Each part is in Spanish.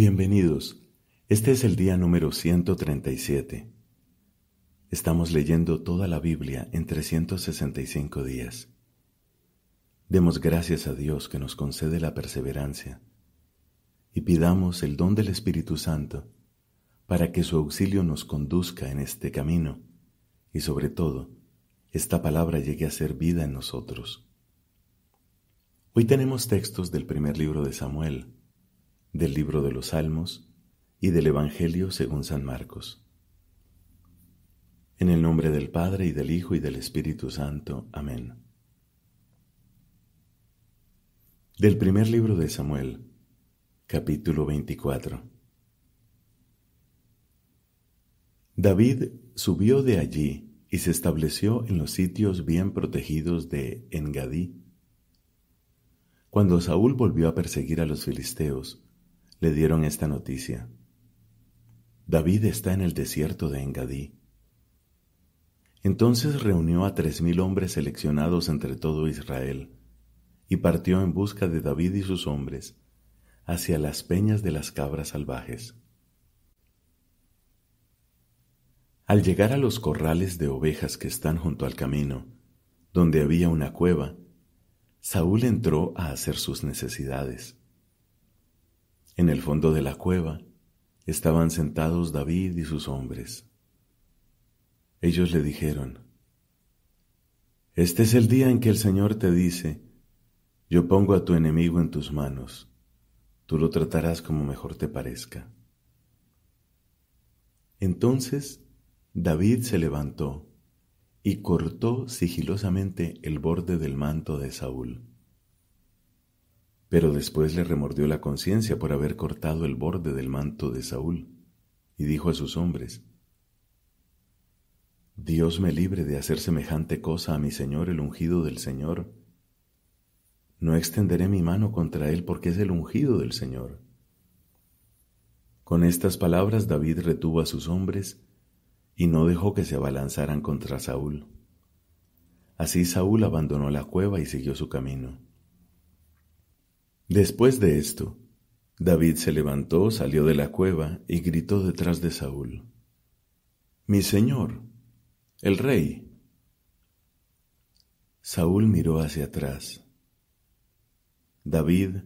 Bienvenidos. Este es el día número 137. Estamos leyendo toda la Biblia en 365 días. Demos gracias a Dios que nos concede la perseverancia y pidamos el don del Espíritu Santo para que su auxilio nos conduzca en este camino y sobre todo, esta palabra llegue a ser vida en nosotros. Hoy tenemos textos del primer libro de Samuel, del libro de los Salmos y del Evangelio según San Marcos. En el nombre del Padre y del Hijo y del Espíritu Santo. Amén. Del primer libro de Samuel, capítulo 24. David subió de allí y se estableció en los sitios bien protegidos de Engadí. Cuando Saúl volvió a perseguir a los filisteos, le dieron esta noticia. David está en el desierto de Engadí. Entonces reunió a tres mil hombres seleccionados entre todo Israel, y partió en busca de David y sus hombres hacia las peñas de las cabras salvajes. Al llegar a los corrales de ovejas que están junto al camino, donde había una cueva, Saúl entró a hacer sus necesidades. En el fondo de la cueva estaban sentados David y sus hombres. Ellos le dijeron, Este es el día en que el Señor te dice, yo pongo a tu enemigo en tus manos, tú lo tratarás como mejor te parezca. Entonces David se levantó y cortó sigilosamente el borde del manto de Saúl. Pero después le remordió la conciencia por haber cortado el borde del manto de Saúl, y dijo a sus hombres, Dios me libre de hacer semejante cosa a mi Señor el ungido del Señor. No extenderé mi mano contra él porque es el ungido del Señor. Con estas palabras David retuvo a sus hombres y no dejó que se abalanzaran contra Saúl. Así Saúl abandonó la cueva y siguió su camino. Después de esto, David se levantó, salió de la cueva y gritó detrás de Saúl, Mi señor, el rey. Saúl miró hacia atrás. David,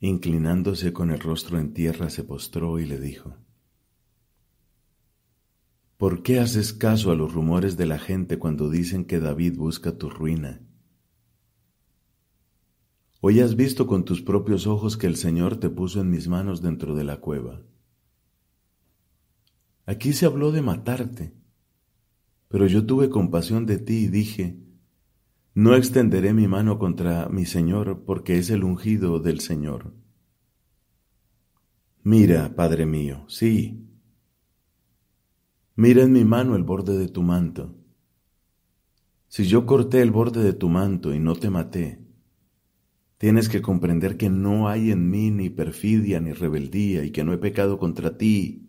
inclinándose con el rostro en tierra, se postró y le dijo, ¿Por qué haces caso a los rumores de la gente cuando dicen que David busca tu ruina Hoy has visto con tus propios ojos que el Señor te puso en mis manos dentro de la cueva. Aquí se habló de matarte, pero yo tuve compasión de ti y dije, no extenderé mi mano contra mi Señor porque es el ungido del Señor. Mira, Padre mío, sí. Mira en mi mano el borde de tu manto. Si yo corté el borde de tu manto y no te maté, Tienes que comprender que no hay en mí ni perfidia ni rebeldía y que no he pecado contra ti.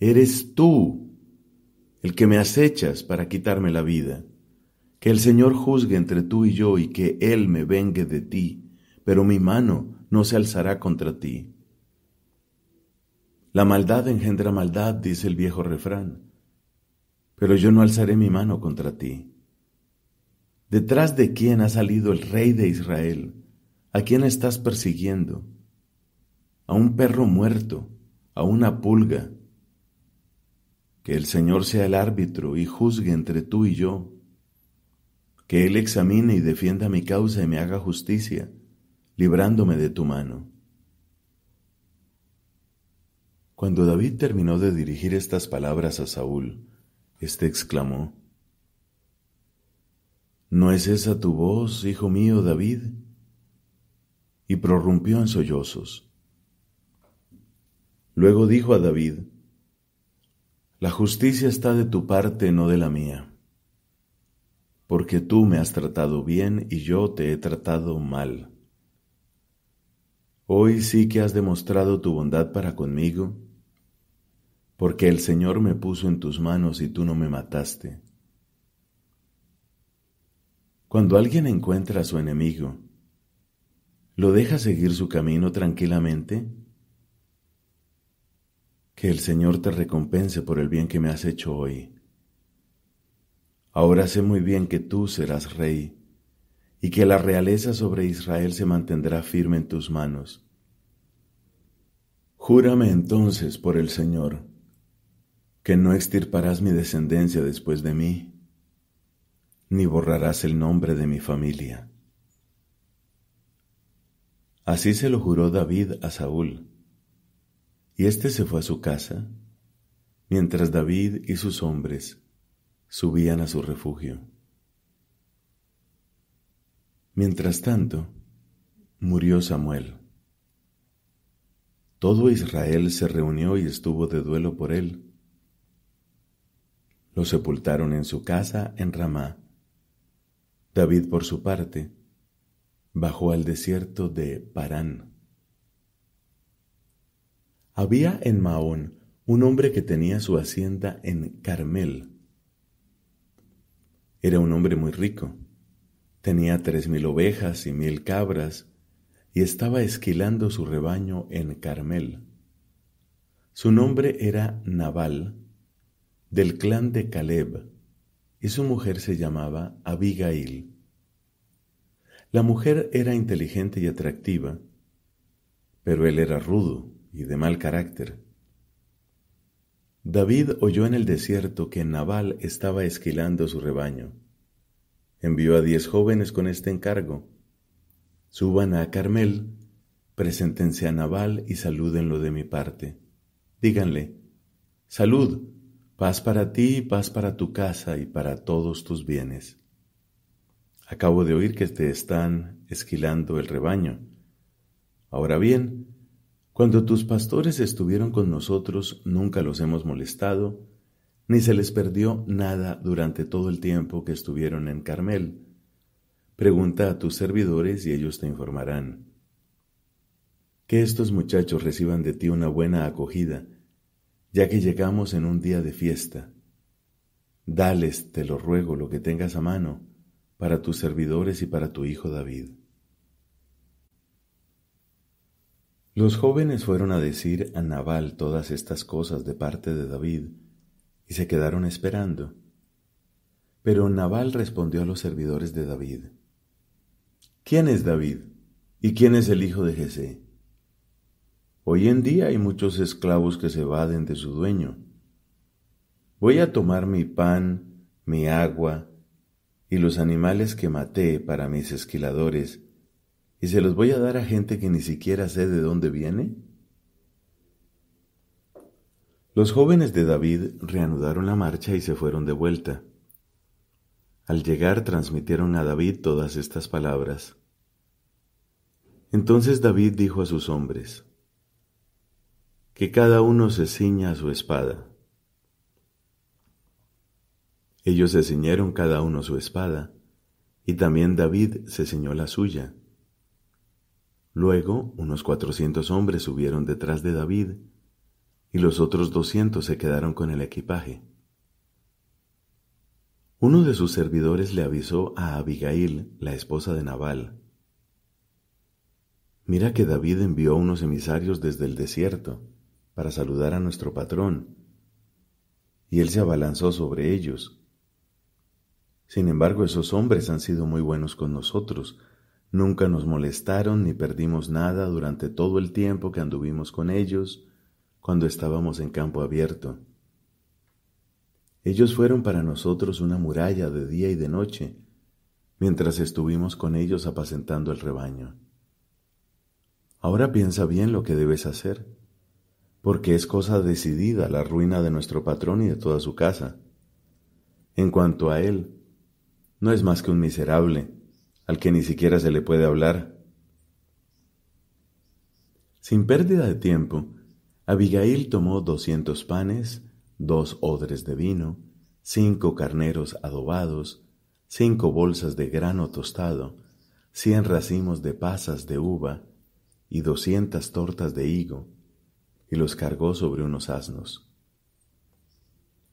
Eres tú el que me acechas para quitarme la vida. Que el Señor juzgue entre tú y yo y que Él me vengue de ti, pero mi mano no se alzará contra ti. La maldad engendra maldad, dice el viejo refrán, pero yo no alzaré mi mano contra ti. ¿Detrás de quién ha salido el rey de Israel? ¿A quién estás persiguiendo? ¿A un perro muerto? ¿A una pulga? Que el Señor sea el árbitro y juzgue entre tú y yo. Que Él examine y defienda mi causa y me haga justicia, librándome de tu mano. Cuando David terminó de dirigir estas palabras a Saúl, éste exclamó, ¿No es esa tu voz, hijo mío David? Y prorrumpió en sollozos. Luego dijo a David, La justicia está de tu parte, no de la mía, porque tú me has tratado bien y yo te he tratado mal. Hoy sí que has demostrado tu bondad para conmigo, porque el Señor me puso en tus manos y tú no me mataste cuando alguien encuentra a su enemigo, ¿lo deja seguir su camino tranquilamente? Que el Señor te recompense por el bien que me has hecho hoy. Ahora sé muy bien que tú serás rey y que la realeza sobre Israel se mantendrá firme en tus manos. Júrame entonces por el Señor, que no extirparás mi descendencia después de mí ni borrarás el nombre de mi familia. Así se lo juró David a Saúl. Y éste se fue a su casa, mientras David y sus hombres subían a su refugio. Mientras tanto, murió Samuel. Todo Israel se reunió y estuvo de duelo por él. Lo sepultaron en su casa en Ramá, David, por su parte, bajó al desierto de Parán. Había en Mahón un hombre que tenía su hacienda en Carmel. Era un hombre muy rico. Tenía tres mil ovejas y mil cabras y estaba esquilando su rebaño en Carmel. Su nombre era Naval, del clan de Caleb y su mujer se llamaba Abigail. La mujer era inteligente y atractiva, pero él era rudo y de mal carácter. David oyó en el desierto que Nabal estaba esquilando su rebaño. Envió a diez jóvenes con este encargo. Suban a Carmel, preséntense a Nabal y salúdenlo de mi parte. Díganle, Salud, Paz para ti paz para tu casa y para todos tus bienes. Acabo de oír que te están esquilando el rebaño. Ahora bien, cuando tus pastores estuvieron con nosotros, nunca los hemos molestado, ni se les perdió nada durante todo el tiempo que estuvieron en Carmel. Pregunta a tus servidores y ellos te informarán. Que estos muchachos reciban de ti una buena acogida ya que llegamos en un día de fiesta. Dales, te lo ruego, lo que tengas a mano, para tus servidores y para tu hijo David. Los jóvenes fueron a decir a Nabal todas estas cosas de parte de David, y se quedaron esperando. Pero Nabal respondió a los servidores de David, ¿Quién es David? ¿Y quién es el hijo de Jesé? Hoy en día hay muchos esclavos que se evaden de su dueño. Voy a tomar mi pan, mi agua y los animales que maté para mis esquiladores y se los voy a dar a gente que ni siquiera sé de dónde viene. Los jóvenes de David reanudaron la marcha y se fueron de vuelta. Al llegar transmitieron a David todas estas palabras. Entonces David dijo a sus hombres, que cada uno se ciña su espada. Ellos se ciñeron cada uno su espada, y también David se ciñó la suya. Luego unos cuatrocientos hombres subieron detrás de David, y los otros doscientos se quedaron con el equipaje. Uno de sus servidores le avisó a Abigail, la esposa de Nabal. Mira que David envió unos emisarios desde el desierto para saludar a nuestro patrón, y él se abalanzó sobre ellos. Sin embargo, esos hombres han sido muy buenos con nosotros, nunca nos molestaron ni perdimos nada durante todo el tiempo que anduvimos con ellos cuando estábamos en campo abierto. Ellos fueron para nosotros una muralla de día y de noche, mientras estuvimos con ellos apacentando el rebaño. Ahora piensa bien lo que debes hacer porque es cosa decidida la ruina de nuestro patrón y de toda su casa. En cuanto a él, no es más que un miserable, al que ni siquiera se le puede hablar. Sin pérdida de tiempo, Abigail tomó doscientos panes, dos odres de vino, cinco carneros adobados, cinco bolsas de grano tostado, cien racimos de pasas de uva y doscientas tortas de higo, y los cargó sobre unos asnos.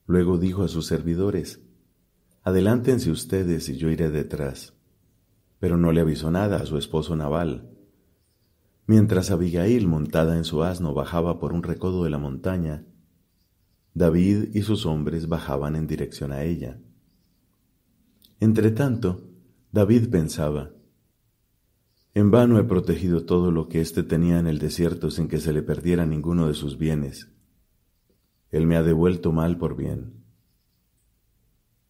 Luego dijo a sus servidores, Adelántense ustedes y yo iré detrás. Pero no le avisó nada a su esposo Naval. Mientras Abigail, montada en su asno, bajaba por un recodo de la montaña, David y sus hombres bajaban en dirección a ella. Entretanto, David pensaba, en vano he protegido todo lo que éste tenía en el desierto sin que se le perdiera ninguno de sus bienes. Él me ha devuelto mal por bien.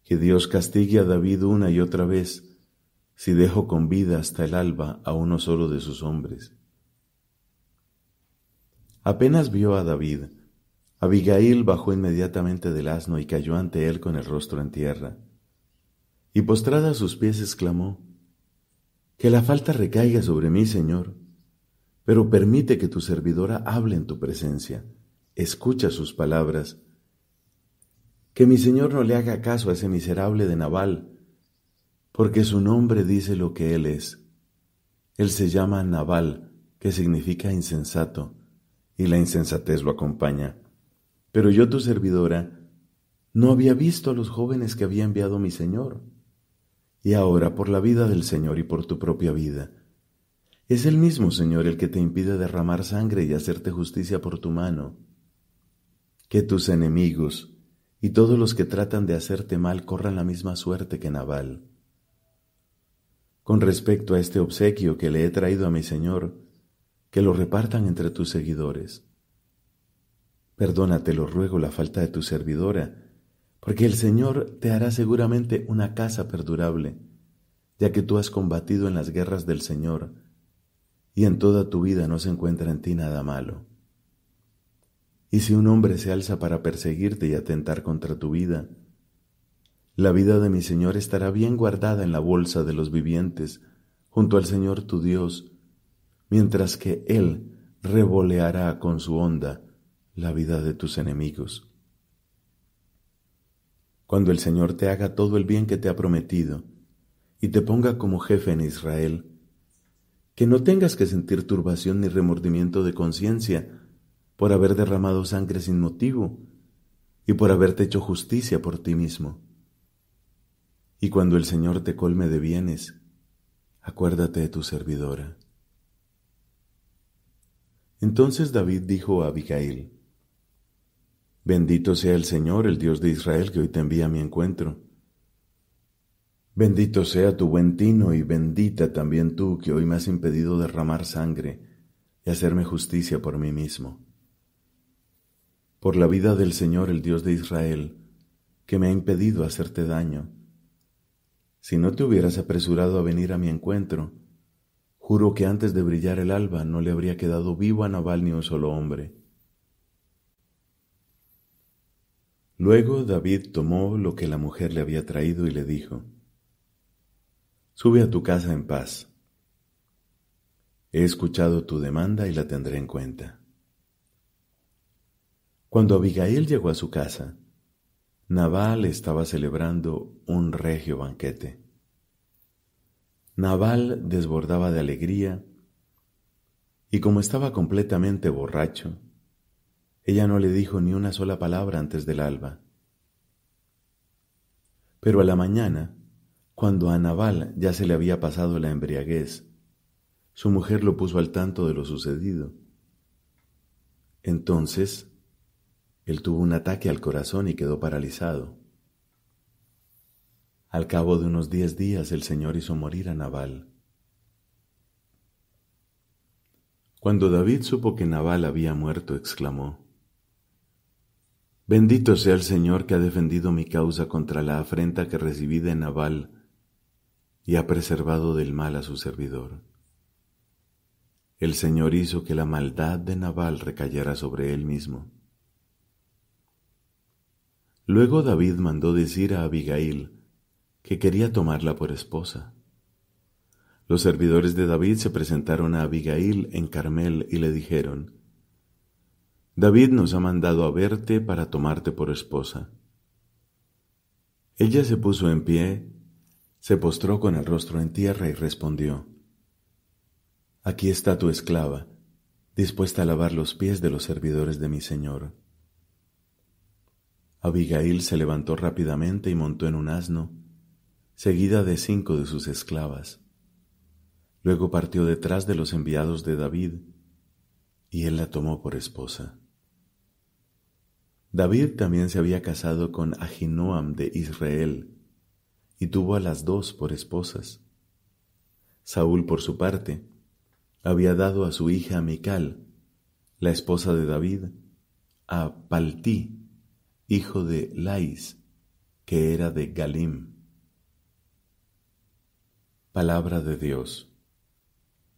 Que Dios castigue a David una y otra vez, si dejo con vida hasta el alba a uno solo de sus hombres. Apenas vio a David, Abigail bajó inmediatamente del asno y cayó ante él con el rostro en tierra. Y postrada a sus pies exclamó, que la falta recaiga sobre mí, Señor, pero permite que tu servidora hable en tu presencia, escucha sus palabras. Que mi Señor no le haga caso a ese miserable de Naval, porque su nombre dice lo que él es. Él se llama Naval, que significa insensato, y la insensatez lo acompaña. Pero yo, tu servidora, no había visto a los jóvenes que había enviado mi Señor y ahora por la vida del Señor y por tu propia vida. Es el mismo Señor el que te impide derramar sangre y hacerte justicia por tu mano. Que tus enemigos y todos los que tratan de hacerte mal corran la misma suerte que Naval. Con respecto a este obsequio que le he traído a mi Señor, que lo repartan entre tus seguidores. Perdónate, lo ruego, la falta de tu servidora, porque el Señor te hará seguramente una casa perdurable, ya que tú has combatido en las guerras del Señor, y en toda tu vida no se encuentra en ti nada malo. Y si un hombre se alza para perseguirte y atentar contra tu vida, la vida de mi Señor estará bien guardada en la bolsa de los vivientes, junto al Señor tu Dios, mientras que Él revoleará con su onda la vida de tus enemigos cuando el Señor te haga todo el bien que te ha prometido y te ponga como jefe en Israel, que no tengas que sentir turbación ni remordimiento de conciencia por haber derramado sangre sin motivo y por haberte hecho justicia por ti mismo. Y cuando el Señor te colme de bienes, acuérdate de tu servidora. Entonces David dijo a Abigail, Bendito sea el Señor, el Dios de Israel, que hoy te envía a mi encuentro. Bendito sea tu buen tino y bendita también tú, que hoy me has impedido derramar sangre y hacerme justicia por mí mismo. Por la vida del Señor, el Dios de Israel, que me ha impedido hacerte daño. Si no te hubieras apresurado a venir a mi encuentro, juro que antes de brillar el alba no le habría quedado vivo a Naval ni un solo hombre. Luego David tomó lo que la mujer le había traído y le dijo, Sube a tu casa en paz. He escuchado tu demanda y la tendré en cuenta. Cuando Abigail llegó a su casa, Nabal estaba celebrando un regio banquete. Nabal desbordaba de alegría y como estaba completamente borracho, ella no le dijo ni una sola palabra antes del alba. Pero a la mañana, cuando a Naval ya se le había pasado la embriaguez, su mujer lo puso al tanto de lo sucedido. Entonces, él tuvo un ataque al corazón y quedó paralizado. Al cabo de unos diez días el Señor hizo morir a Naval. Cuando David supo que Naval había muerto, exclamó, Bendito sea el Señor que ha defendido mi causa contra la afrenta que recibí de Nabal y ha preservado del mal a su servidor. El Señor hizo que la maldad de Nabal recayera sobre él mismo. Luego David mandó decir a Abigail que quería tomarla por esposa. Los servidores de David se presentaron a Abigail en Carmel y le dijeron, David nos ha mandado a verte para tomarte por esposa. Ella se puso en pie, se postró con el rostro en tierra y respondió, Aquí está tu esclava, dispuesta a lavar los pies de los servidores de mi señor. Abigail se levantó rápidamente y montó en un asno, seguida de cinco de sus esclavas. Luego partió detrás de los enviados de David, y él la tomó por esposa. David también se había casado con Ahinoam de Israel, y tuvo a las dos por esposas. Saúl, por su parte, había dado a su hija Mical, la esposa de David, a Paltí, hijo de Lais, que era de Galim. Palabra de Dios.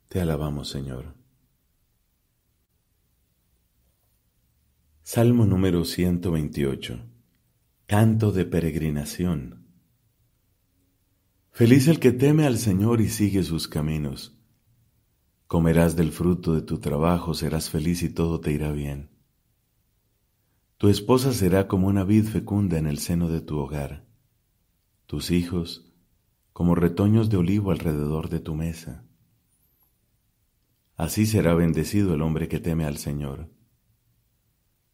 Te alabamos, Señor. Salmo número 128. Canto de peregrinación. Feliz el que teme al Señor y sigue sus caminos. Comerás del fruto de tu trabajo, serás feliz y todo te irá bien. Tu esposa será como una vid fecunda en el seno de tu hogar, tus hijos como retoños de olivo alrededor de tu mesa. Así será bendecido el hombre que teme al Señor.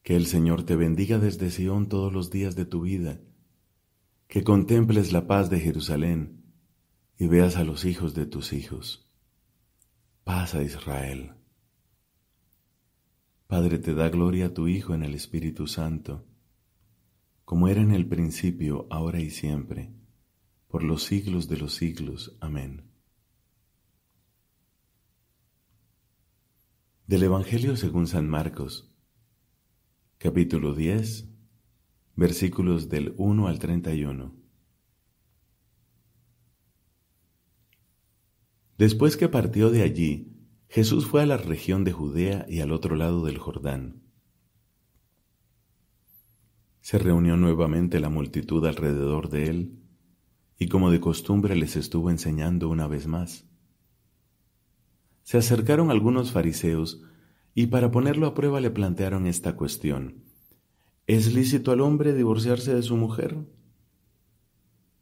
Que el Señor te bendiga desde Sión todos los días de tu vida, que contemples la paz de Jerusalén y veas a los hijos de tus hijos. Paz a Israel. Padre, te da gloria a tu Hijo en el Espíritu Santo, como era en el principio, ahora y siempre, por los siglos de los siglos. Amén. Del Evangelio según San Marcos capítulo 10, versículos del 1 al 31. Después que partió de allí, Jesús fue a la región de Judea y al otro lado del Jordán. Se reunió nuevamente la multitud alrededor de él, y como de costumbre les estuvo enseñando una vez más. Se acercaron algunos fariseos y para ponerlo a prueba le plantearon esta cuestión. ¿Es lícito al hombre divorciarse de su mujer?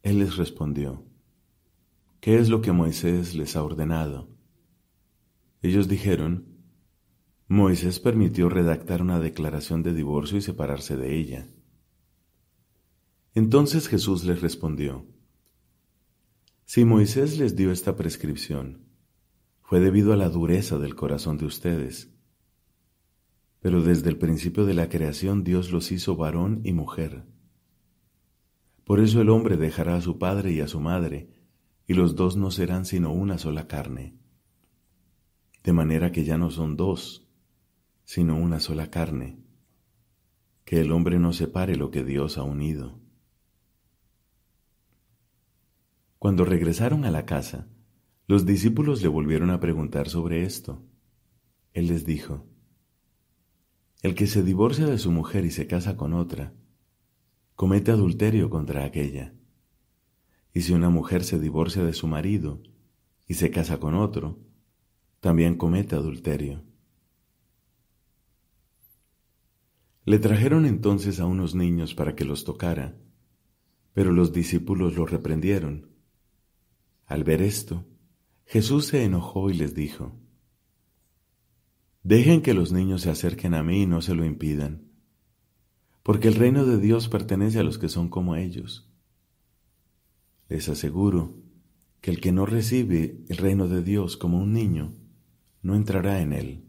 Él les respondió, ¿qué es lo que Moisés les ha ordenado? Ellos dijeron, Moisés permitió redactar una declaración de divorcio y separarse de ella. Entonces Jesús les respondió, Si Moisés les dio esta prescripción, fue debido a la dureza del corazón de ustedes pero desde el principio de la creación Dios los hizo varón y mujer. Por eso el hombre dejará a su padre y a su madre, y los dos no serán sino una sola carne. De manera que ya no son dos, sino una sola carne. Que el hombre no separe lo que Dios ha unido. Cuando regresaron a la casa, los discípulos le volvieron a preguntar sobre esto. Él les dijo, el que se divorcia de su mujer y se casa con otra, comete adulterio contra aquella. Y si una mujer se divorcia de su marido y se casa con otro, también comete adulterio. Le trajeron entonces a unos niños para que los tocara, pero los discípulos lo reprendieron. Al ver esto, Jesús se enojó y les dijo, Dejen que los niños se acerquen a mí y no se lo impidan, porque el reino de Dios pertenece a los que son como ellos. Les aseguro que el que no recibe el reino de Dios como un niño, no entrará en él.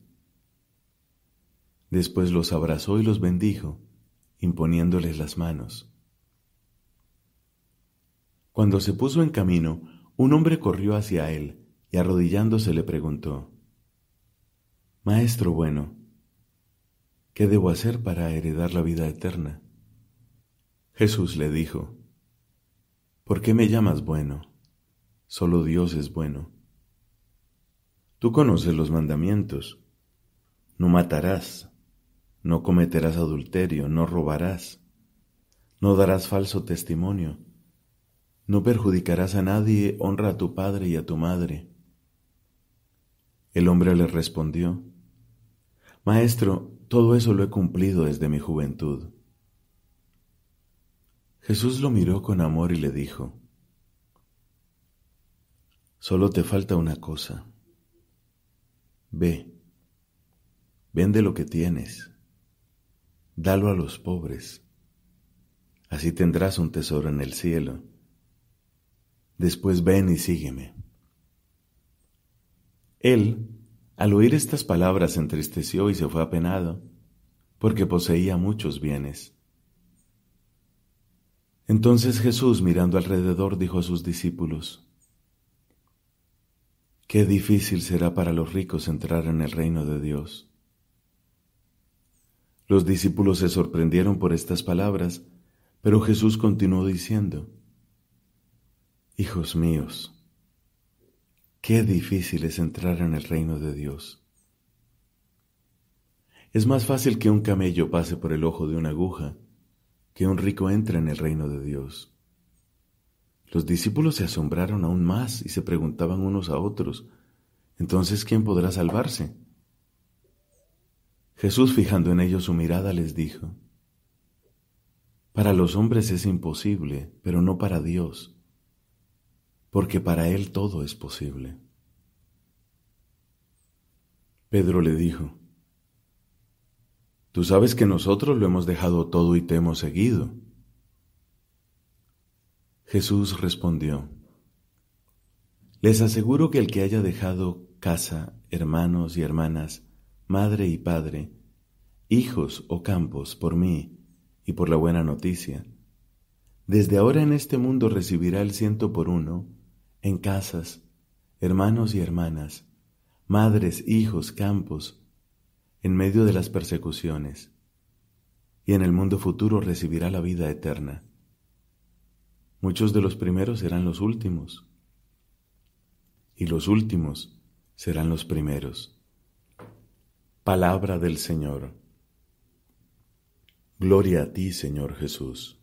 Después los abrazó y los bendijo, imponiéndoles las manos. Cuando se puso en camino, un hombre corrió hacia él y arrodillándose le preguntó, Maestro bueno, ¿qué debo hacer para heredar la vida eterna? Jesús le dijo, ¿por qué me llamas bueno? Solo Dios es bueno. Tú conoces los mandamientos. No matarás, no cometerás adulterio, no robarás, no darás falso testimonio, no perjudicarás a nadie, honra a tu padre y a tu madre. El hombre le respondió, Maestro, todo eso lo he cumplido desde mi juventud. Jesús lo miró con amor y le dijo, Solo te falta una cosa. Ve, vende lo que tienes, dalo a los pobres, así tendrás un tesoro en el cielo. Después ven y sígueme. Él al oír estas palabras se entristeció y se fue apenado, porque poseía muchos bienes. Entonces Jesús, mirando alrededor, dijo a sus discípulos, Qué difícil será para los ricos entrar en el reino de Dios. Los discípulos se sorprendieron por estas palabras, pero Jesús continuó diciendo, Hijos míos, Qué difícil es entrar en el reino de Dios. Es más fácil que un camello pase por el ojo de una aguja que un rico entre en el reino de Dios. Los discípulos se asombraron aún más y se preguntaban unos a otros, entonces ¿quién podrá salvarse? Jesús, fijando en ellos su mirada, les dijo, Para los hombres es imposible, pero no para Dios porque para Él todo es posible. Pedro le dijo, Tú sabes que nosotros lo hemos dejado todo y te hemos seguido. Jesús respondió, Les aseguro que el que haya dejado casa, hermanos y hermanas, madre y padre, hijos o campos por mí y por la buena noticia, desde ahora en este mundo recibirá el ciento por uno en casas, hermanos y hermanas, madres, hijos, campos, en medio de las persecuciones, y en el mundo futuro recibirá la vida eterna. Muchos de los primeros serán los últimos, y los últimos serán los primeros. Palabra del Señor. Gloria a ti, Señor Jesús.